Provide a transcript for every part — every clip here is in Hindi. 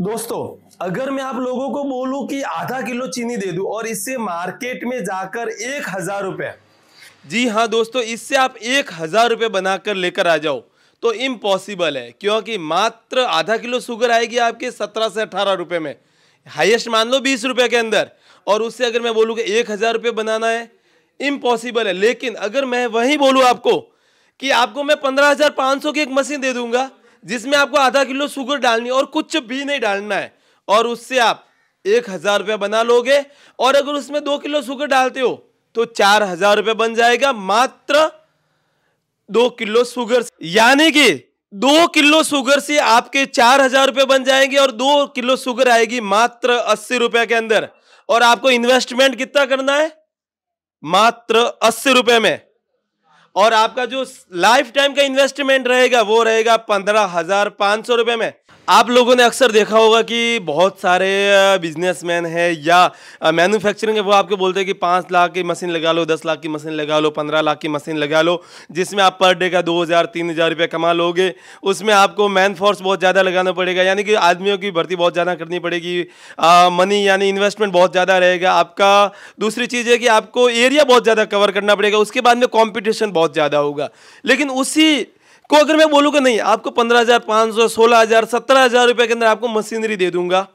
दोस्तों अगर मैं आप लोगों को बोलूं कि आधा किलो चीनी दे दूं और इससे मार्केट में जाकर एक हजार रुपये जी हाँ दोस्तों इससे आप एक हजार रुपये बनाकर लेकर आ जाओ तो इम्पॉसिबल है क्योंकि मात्र आधा किलो शुगर आएगी आपके सत्रह से अठारह रुपये में हाईएस्ट मान लो बीस रुपये के अंदर और उससे अगर मैं बोलूँ कि एक हज़ार रुपये बनाना है इम्पॉसिबल है लेकिन अगर मैं वही बोलूँ आपको कि आपको मैं पंद्रह हज़ार पाँच सौ की एक मशीन दे दूंगा जिसमें आपको आधा किलो शुगर डालनी है और कुछ भी नहीं डालना है और उससे आप एक हज़ार रुपये बना लोगे और अगर उसमें दो किलो शुगर डालते हो तो चार हज़ार रुपये बन जाएगा मात्र दो किलो शुगर यानी कि दो किलो शुगर से आपके चार हजार रुपये बन जाएंगे और दो किलो शुगर आएगी मात्र अस्सी रुपए के अंदर और आपको इन्वेस्टमेंट कितना करना है मात्र अस्सी रुपए में और आपका जो लाइफ टाइम का इन्वेस्टमेंट रहेगा वो रहेगा पंद्रह हजार पाँच सौ रुपये में आप लोगों ने अक्सर देखा होगा कि बहुत सारे बिजनेसमैन हैं या मैन्युफैक्चरिंग है वो आपको बोलते हैं कि पाँच लाख की मशीन लगा लो दस लाख की मशीन लगा लो पंद्रह लाख की मशीन लगा लो जिसमें आप पर डे का दो हज़ार तीन हज़ार रुपये कमा लोगे उसमें आपको मैन फोर्स बहुत ज़्यादा लगाना पड़ेगा यानी कि आदमियों की भर्ती बहुत ज़्यादा करनी पड़ेगी मनी यानी इन्वेस्टमेंट बहुत ज़्यादा रहेगा आपका दूसरी चीज़ है कि आपको एरिया बहुत ज़्यादा कवर करना पड़ेगा उसके बाद में कॉम्पिटिशन बहुत ज़्यादा होगा लेकिन उसी को अगर मैं बोलूँगा नहीं आपको पंद्रह हज़ार पाँच सौ सोलह हज़ार सत्रह हज़ार रुपये के अंदर आपको मशीनरी दे दूंगा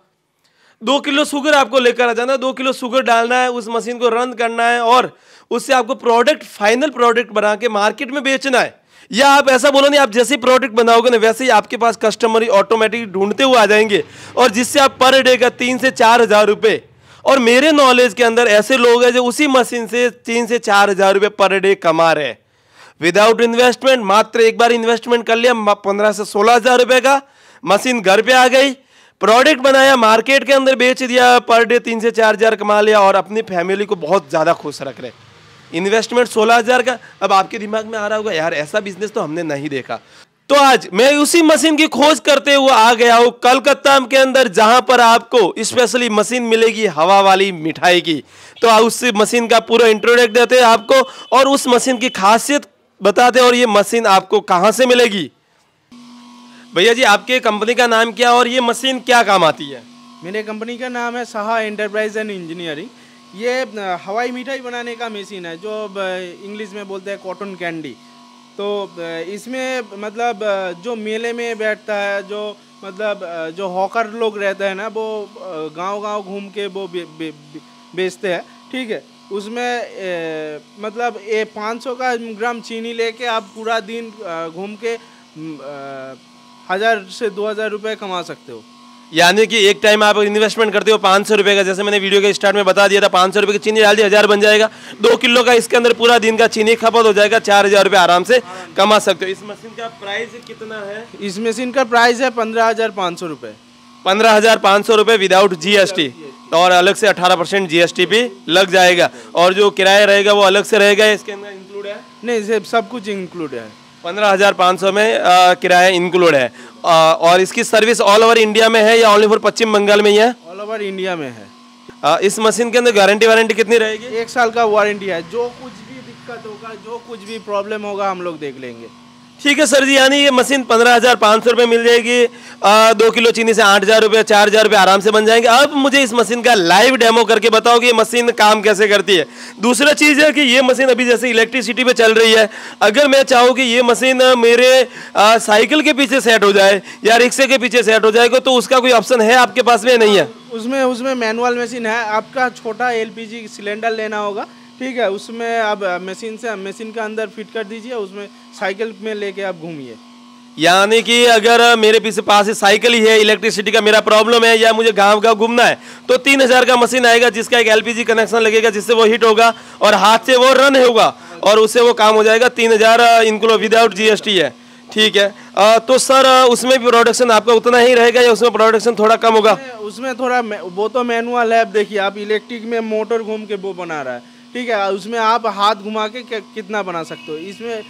दो किलो शुगर आपको लेकर आ जाना है दो किलो शुगर डालना है उस मशीन को रन करना है और उससे आपको प्रोडक्ट फाइनल प्रोडक्ट बना के मार्केट में बेचना है या आप ऐसा बोलो नहीं आप जैसे ही प्रोडक्ट बनाओगे ना वैसे ही आपके पास कस्टमर ही ऑटोमेटिक ढूंढते हुए आ जाएंगे और जिससे आप पर डे का तीन से चार हज़ार रुपये और मेरे नॉलेज के अंदर ऐसे लोग हैं जो उसी मशीन से तीन से चार हज़ार रुपये पर डे कमा रहे हैं विदाउट इन्वेस्टमेंट मात्र एक बार इन्वेस्टमेंट कर लिया पंद्रह से सोलह हजार रुपए का मशीन घर पे आ गई प्रोडक्ट बनाया मार्केट के अंदर बेच दिया पर डे तीन से चार हजार कमा लिया और अपनी फैमिली को बहुत ज़्यादा खुश रख रहे इन्वेस्टमेंट सोलह हजार का अब आपके दिमाग में आ रहा होगा यार ऐसा बिजनेस तो हमने नहीं देखा तो आज मैं उसी मशीन की खोज करते हुए आ गया हूँ कलकत्ता के अंदर जहां पर आपको स्पेशली मशीन मिलेगी हवा वाली मिठाई की तो उस मशीन का पूरा इंट्रोडक्ट देते हैं आपको और उस मशीन की खासियत बता दें और ये मशीन आपको कहाँ से मिलेगी भैया जी आपके कंपनी का नाम क्या और ये मशीन क्या काम आती है मेरे कंपनी का नाम है सहा एंटरप्राइज एंड इंजीनियरिंग ये हवाई मिठाई बनाने का मशीन है जो इंग्लिश में बोलते हैं कॉटन कैंडी तो इसमें मतलब जो मेले में बैठता है जो मतलब जो हॉकर लोग रहते हैं ना वो गांव गांव घूम के वो बेचते हैं ठीक है उसमें मतलब ये 500 का ग्राम चीनी लेके आप पूरा दिन घूम के हज़ार से दो हज़ार रुपये कमा सकते हो यानी कि एक टाइम आप इन्वेस्टमेंट करते हो पाँच सौ रुपये का जैसे मैंने वीडियो के स्टार्ट में बता दिया था पाँच सौ रुपये की चीनी डाल दी हज़ार बन जाएगा दो किलो का इसके अंदर पूरा दिन का चीनी खपत हो जाएगा चार हज़ार रुपये आराम से कमा सकते हो इस मशीन का प्राइस कितना है इस मशीन का प्राइस है पंद्रह हज़ार पाँच सौ रुपये पंद्रह हज़ार पाँच सौ रुपये विदाउट जी एस टी और अलग से 18 परसेंट जी भी लग जाएगा और जो किराया रहेगा वो अलग से रहेगा इसके अंदर इंक्लूड है नहीं सब कुछ इंक्लूड है पंद्रह हज़ार पाँच सौ में किराया इंक्लूड है आ, और इसकी सर्विस ऑल ओवर इंडिया में है या ओनली फॉर पश्चिम बंगाल में ही है ऑल ओवर इंडिया में है आ, इस मशीन के अंदर गारंटी वारंटी कितनी रहेगी एक साल का वारंटी है जो कुछ भी दिक्कत होगा जो कुछ भी प्रॉब्लम होगा हम लोग देख लेंगे ठीक है सर जी यानी ये मशीन पंद्रह हज़ार पाँच सौ रुपये मिल जाएगी आ, दो किलो चीनी से आठ हज़ार रुपये चार हज़ार रुपये आराम से बन जाएंगे अब मुझे इस मशीन का लाइव डेमो करके बताओ कि ये मशीन काम कैसे करती है दूसरा चीज़ है कि ये मशीन अभी जैसे इलेक्ट्रिसिटी पे चल रही है अगर मैं चाहूँ कि ये मशीन मेरे साइकिल के पीछे सेट हो जाए या रिक्शे के पीछे सेट हो जाएगा तो, तो उसका कोई ऑप्शन है आपके पास में नहीं है उसमें उसमें मैनुअल मशीन है आपका छोटा एल सिलेंडर लेना होगा ठीक है उसमें आप मशीन से मशीन के अंदर फिट कर दीजिए उसमें साइकिल में लेके आप घूमिए यानी कि अगर मेरे पीछे पास ही साइकिल ही है इलेक्ट्रिसिटी का मेरा प्रॉब्लम है या मुझे गांव गांव घूमना है तो तीन हजार का मशीन आएगा जिसका एक एलपीजी कनेक्शन लगेगा जिससे वो हीट होगा और हाथ से वो रन होगा और उससे वो काम हो जाएगा तीन हजार इनक्लो विदाउट जीएसटी है ठीक है आ, तो सर उसमें भी प्रोडक्शन आपका उतना ही रहेगा या उसमें प्रोडक्शन थोड़ा कम होगा उसमें थोड़ा वो तो मैनुअल है देखिए आप इलेक्ट्रिक में मोटर घूम के वो बना रहा है ठीक है उसमें आप हाथ घुमा के कितना बना सकते हो इसमें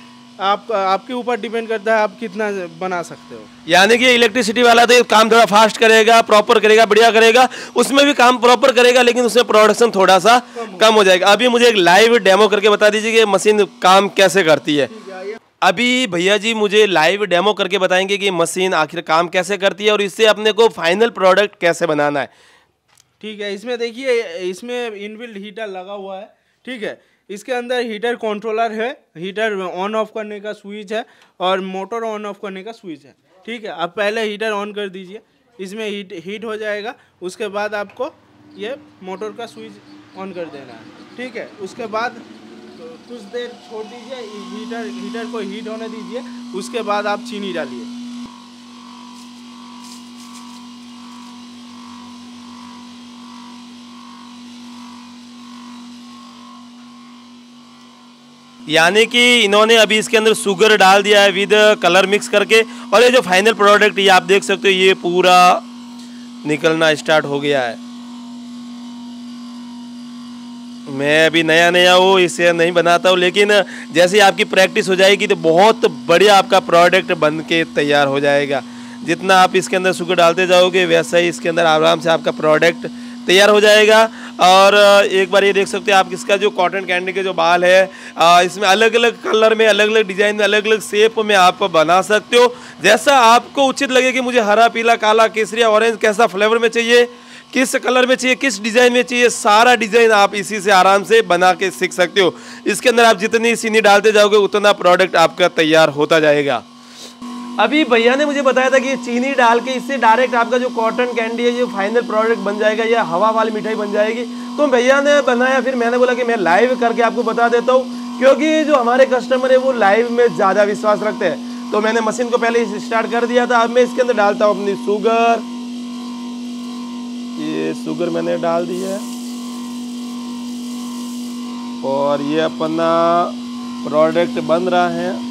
आप आपके ऊपर डिपेंड करता है आप कितना बना सकते हो यानी कि इलेक्ट्रिसिटी वाला तो काम थोड़ा फास्ट करेगा प्रॉपर करेगा बढ़िया करेगा उसमें भी काम प्रॉपर करेगा लेकिन उसमें प्रोडक्शन थोड़ा सा कम, हो जाएगा अभी मुझे एक लाइव डेमो करके बता दीजिए कि मशीन काम कैसे करती है अभी भैया जी मुझे लाइव डेमो करके बताएंगे कि मशीन आखिर काम कैसे करती है और इससे अपने को फाइनल प्रोडक्ट कैसे बनाना है ठीक है इसमें देखिए इसमें इनबिल्ड हीटर लगा हुआ है ठीक है इसके अंदर हीटर कंट्रोलर है हीटर ऑन ऑफ करने का स्विच है और मोटर ऑन ऑफ करने का स्विच है ठीक है आप पहले हीटर ऑन कर दीजिए इसमें हीट हीट हो जाएगा उसके बाद आपको ये मोटर का स्विच ऑन कर देना है ठीक है उसके बाद कुछ देर छोड़ दीजिए हीटर हीटर को हीट होने दीजिए उसके बाद आप चीनी डालिए यानी कि इन्होंने अभी इसके अंदर शुगर डाल दिया है विद कलर मिक्स करके और ये जो फाइनल प्रोडक्ट ये आप देख सकते हो ये पूरा निकलना स्टार्ट हो गया है मैं अभी नया नया हूँ इसे नहीं बनाता हूँ लेकिन जैसे आपकी प्रैक्टिस हो जाएगी तो बहुत बढ़िया आपका प्रोडक्ट बन के तैयार हो जाएगा जितना आप इसके अंदर शुगर डालते जाओगे वैसा ही इसके अंदर आराम से आपका प्रोडक्ट तैयार हो जाएगा और एक बार ये देख सकते हैं आप इसका जो कॉटन कैंडी के जो बाल है इसमें अलग अलग कलर में अलग अलग डिज़ाइन में अलग अलग शेप में आप बना सकते हो जैसा आपको उचित लगे कि मुझे हरा पीला काला केसरिया ऑरेंज कैसा फ्लेवर में चाहिए किस कलर में चाहिए किस डिज़ाइन में चाहिए सारा डिज़ाइन आप इसी से आराम से बना के सीख सकते हो इसके अंदर आप जितनी सीनी डालते जाओगे उतना प्रोडक्ट आपका तैयार होता जाएगा अभी भैया ने मुझे बताया था कि चीनी डाल के इससे डायरेक्ट आपका जो कॉटन कैंडी है ये फाइनल प्रोडक्ट बन जाएगा या हवा वाली मिठाई बन जाएगी तो भैया ने बनाया फिर मैंने बोला कि मैं लाइव करके आपको बता देता हूँ क्योंकि जो हमारे कस्टमर है वो लाइव में ज़्यादा विश्वास रखते हैं तो मैंने मशीन को पहले स्टार्ट कर दिया था अब मैं इसके अंदर डालता हूँ अपनी शुगर ये शुगर मैंने डाल दी है और ये अपना प्रोडक्ट बन रहा है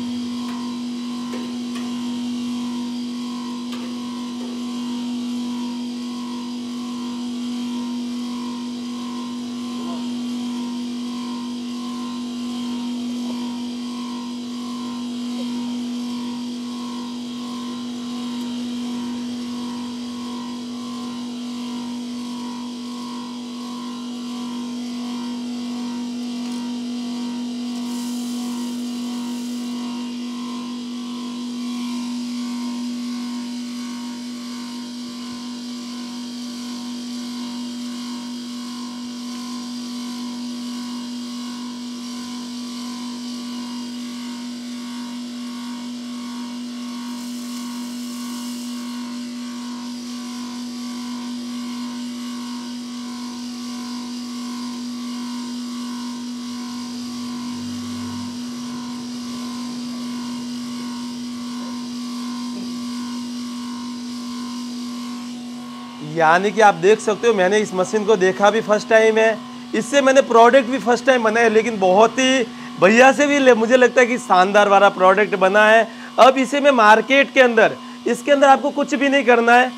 यानी कि आप देख सकते हो मैंने इस मशीन को देखा भी फर्स्ट टाइम है इससे मैंने प्रोडक्ट भी फर्स्ट टाइम बनाया लेकिन बहुत ही भैया से भी मुझे लगता है कि शानदार वाला प्रोडक्ट बना है अब इसे मैं मार्केट के अंदर इसके अंदर आपको कुछ भी नहीं करना है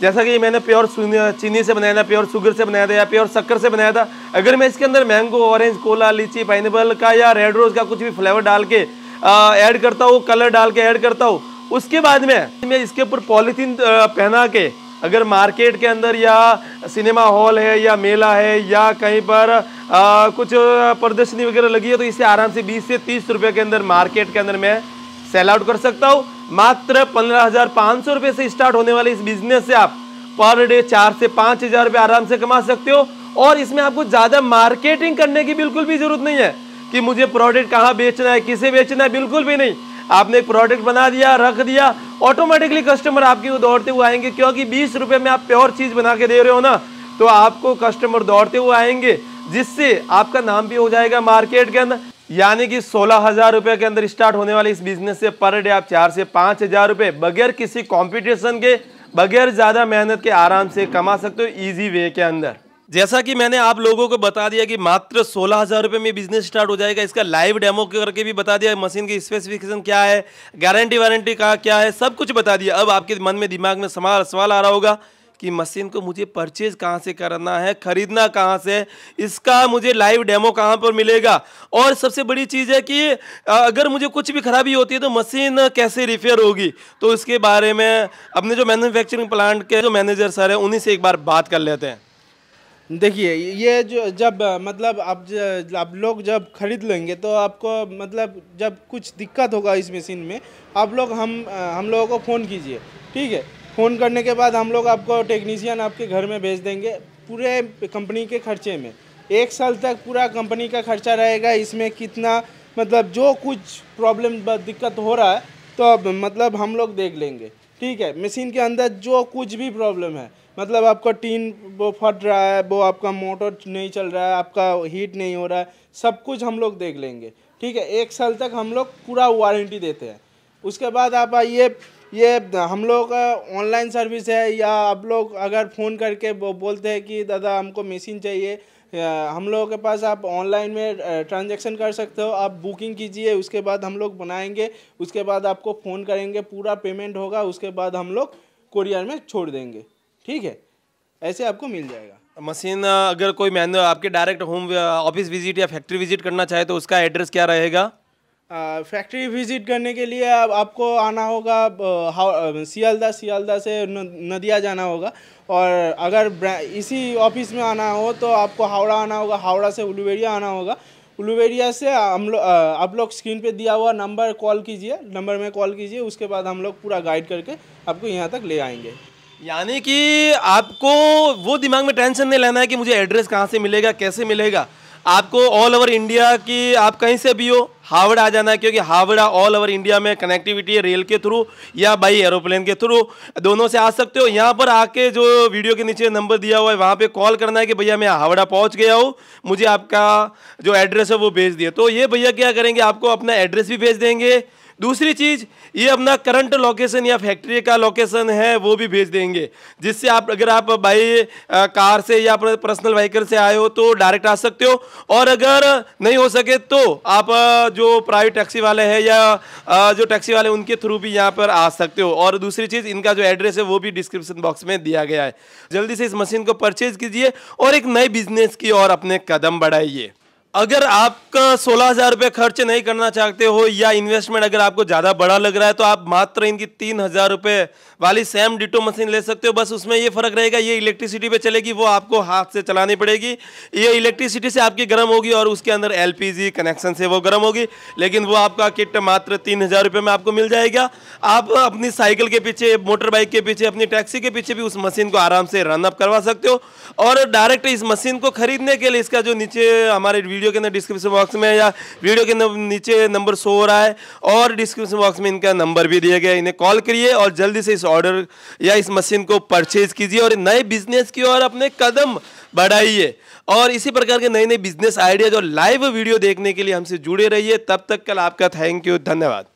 जैसा कि मैंने प्योर चीनी से बनाया था प्योर शुगर से बनाया था या प्योर शक्कर से बनाया था अगर मैं इसके अंदर mango orange cola lychee pine का या रेड रोज़ का कुछ भी फ्लेवर डाल के ऐड करता हूँ कलर डाल के ऐड करता हूँ उसके बाद में मैं इसके ऊपर पॉलीथीन पहना के अगर मार्केट के अंदर या सिनेमा हॉल है या मेला है या कहीं पर आ, कुछ प्रदर्शनी वगैरह लगी है तो इसे आराम से 20 से 30 रुपए के अंदर मार्केट के अंदर मैं सेल आउट कर सकता हूँ मात्र पंद्रह रुपए से स्टार्ट होने वाले इस बिजनेस से आप पर डे चार से पाँच हजार आराम से कमा सकते हो और इसमें आपको ज़्यादा मार्केटिंग करने की बिल्कुल भी ज़रूरत नहीं है कि मुझे प्रोडक्ट कहाँ बेचना है किसे बेचना है बिल्कुल भी नहीं आपने एक प्रोडक्ट बना दिया रख दिया ऑटोमेटिकली कस्टमर आपके वो दौड़ते हुए आएंगे क्योंकि बीस रुपये में आप प्योर चीज़ बना के दे रहे हो ना तो आपको कस्टमर दौड़ते हुए आएंगे जिससे आपका नाम भी हो जाएगा मार्केट के अंदर यानी कि सोलह हज़ार रुपये के अंदर स्टार्ट होने वाले इस बिजनेस से पर डे आप चार से पाँच हज़ार रुपये बगैर किसी कॉम्पिटिशन के बगैर ज़्यादा मेहनत के आराम से कमा सकते हो ईजी वे के अंदर जैसा कि मैंने आप लोगों को बता दिया कि मात्र सोलह हज़ार रुपये में बिजनेस स्टार्ट हो जाएगा इसका लाइव डेमो करके भी बता दिया मशीन की स्पेसिफिकेशन क्या है गारंटी वारंटी का क्या है सब कुछ बता दिया अब आपके मन में दिमाग में सवाल सवाल आ रहा होगा कि मशीन को मुझे परचेज कहाँ से करना है ख़रीदना कहाँ से इसका मुझे लाइव डेमो कहाँ पर मिलेगा और सबसे बड़ी चीज़ है कि अगर मुझे कुछ भी खराबी होती है तो मशीन कैसे रिपेयर होगी तो इसके बारे में अपने जो मैन्युफैक्चरिंग प्लांट के जो मैनेजर सर हैं उन्हीं से एक बार बात कर लेते हैं देखिए ये जो जब मतलब आप आप लोग जब खरीद लेंगे तो आपको मतलब जब कुछ दिक्कत होगा इस मशीन में आप लोग हम हम लोगों को फ़ोन कीजिए ठीक है फ़ोन करने के बाद हम लोग आपको टेक्नीशियन आपके घर में भेज देंगे पूरे कंपनी के खर्चे में एक साल तक पूरा कंपनी का खर्चा रहेगा इसमें कितना मतलब जो कुछ प्रॉब्लम दिक्कत हो रहा है तो अब मतलब हम लोग देख लेंगे ठीक है मशीन के अंदर जो कुछ भी प्रॉब्लम है मतलब आपका टीन वो फट रहा है वो आपका मोटर नहीं चल रहा है आपका हीट नहीं हो रहा है सब कुछ हम लोग देख लेंगे ठीक है एक साल तक हम लोग पूरा वारंटी देते हैं उसके बाद आप आइए ये हम लोग ऑनलाइन सर्विस है या आप लोग अगर फ़ोन करके वो बोलते हैं कि दादा हमको मशीन चाहिए हम लोगों के पास आप ऑनलाइन में ट्रांजैक्शन कर सकते हो आप बुकिंग कीजिए उसके बाद हम लोग बनाएंगे उसके बाद आपको फ़ोन करेंगे पूरा पेमेंट होगा उसके बाद हम लोग कुरियर में छोड़ देंगे ठीक है ऐसे आपको मिल जाएगा मशीन अगर कोई मैन आपके डायरेक्ट होम ऑफिस विजिट या फैक्ट्री विजिट करना चाहे तो उसका एड्रेस क्या रहेगा फैक्ट्री विजिट करने के लिए आप, आपको आना होगा सियालदा सियालदा से नदिया जाना होगा और अगर इसी ऑफिस में आना हो तो आपको हावड़ा आना होगा हावड़ा से उलुवेरिया आना होगा उलुवेरिया से हम लोग आप लोग स्क्रीन पे दिया हुआ नंबर कॉल कीजिए नंबर में कॉल कीजिए उसके बाद हम लोग पूरा गाइड करके आपको यहाँ तक ले आएंगे यानी कि आपको वो दिमाग में टेंशन नहीं लेना है कि मुझे एड्रेस कहाँ से मिलेगा कैसे मिलेगा आपको ऑल ओवर इंडिया की आप कहीं से भी हो हावड़ा आ जाना है क्योंकि हावड़ा ऑल ओवर इंडिया में कनेक्टिविटी है रेल के थ्रू या बाई एरोप्लेन के थ्रू दोनों से आ सकते हो यहाँ पर आके जो वीडियो के नीचे नंबर दिया हुआ है वहाँ पे कॉल करना है कि भैया मैं हावड़ा पहुँच गया हूँ मुझे आपका जो एड्रेस है वो भेज दिए तो ये भैया क्या करेंगे आपको अपना एड्रेस भी भेज देंगे दूसरी चीज़ ये अपना करंट लोकेशन या फैक्ट्री का लोकेशन है वो भी भेज देंगे जिससे आप अगर आप बाई कार से या पर्सनल व्हीकल से आए हो तो डायरेक्ट आ सकते हो और अगर नहीं हो सके तो आप जो प्राइवेट टैक्सी वाले हैं या जो टैक्सी वाले उनके थ्रू भी यहाँ पर आ सकते हो और दूसरी चीज़ इनका जो एड्रेस है वो भी डिस्क्रिप्शन बॉक्स में दिया गया है जल्दी से इस मशीन को परचेज कीजिए और एक नए बिजनेस की ओर अपने कदम बढ़ाइए अगर आपका सोलह हजार रुपये खर्च नहीं करना चाहते हो या इन्वेस्टमेंट अगर आपको ज़्यादा बड़ा लग रहा है तो आप मात्र इनकी तीन हजार रुपये वाली सेम डिटो मशीन ले सकते हो बस उसमें ये फ़र्क रहेगा ये इलेक्ट्रिसिटी पे चलेगी वो आपको हाथ से चलानी पड़ेगी ये इलेक्ट्रिसिटी से आपकी गर्म होगी और उसके अंदर एल कनेक्शन से वो गर्म होगी लेकिन वो आपका किट मात्र तीन हज़ार में आपको मिल जाएगा आप अपनी साइकिल के पीछे मोटर बाइक के पीछे अपनी टैक्सी के पीछे भी उस मशीन को आराम से रनअप करवा सकते हो और डायरेक्ट इस मशीन को खरीदने के लिए इसका जो नीचे हमारे वीडियो वीडियो के अंदर डिस्क्रिप्शन बॉक्स में या वीडियो के नीचे नंबर शो हो रहा है और डिस्क्रिप्शन बॉक्स में इनका नंबर भी दिया गया इन्हें कॉल करिए और जल्दी से इस ऑर्डर या इस मशीन को परचेज कीजिए और नए बिजनेस की ओर अपने कदम बढ़ाइए और इसी प्रकार के नए नए बिजनेस आइडियाज और लाइव वीडियो देखने के लिए हमसे जुड़े रहिए तब तक कल आपका थैंक यू धन्यवाद